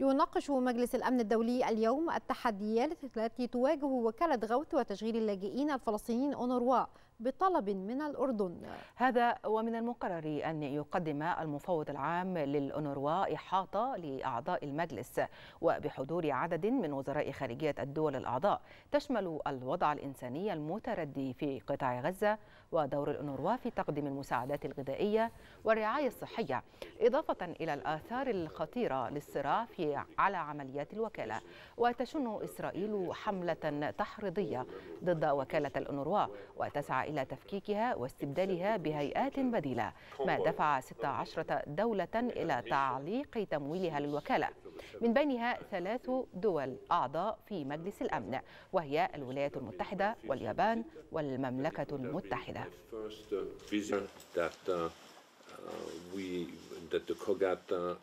يناقش مجلس الأمن الدولي اليوم التحديات التي تواجه وكالة غوث وتشغيل اللاجئين الفلسطينيين أونروا بطلب من الأردن هذا ومن المقرر أن يقدم المفوض العام للأونروا إحاطة لأعضاء المجلس وبحضور عدد من وزراء خارجية الدول الأعضاء تشمل الوضع الإنساني المتردي في قطاع غزة ودور الأونروا في تقديم المساعدات الغذائية والرعاية الصحية إضافة إلى الآثار الخطيرة للصراع في على عمليات الوكالة وتشن إسرائيل حملة تحريضية ضد وكالة الأونروا وتسعى إلى تفكيكها واستبدالها بهيئات بديلة ما دفع 16 دولة إلى تعليق تمويلها للوكالة من بينها ثلاث دول أعضاء في مجلس الأمن وهي الولايات المتحدة واليابان والمملكة المتحدة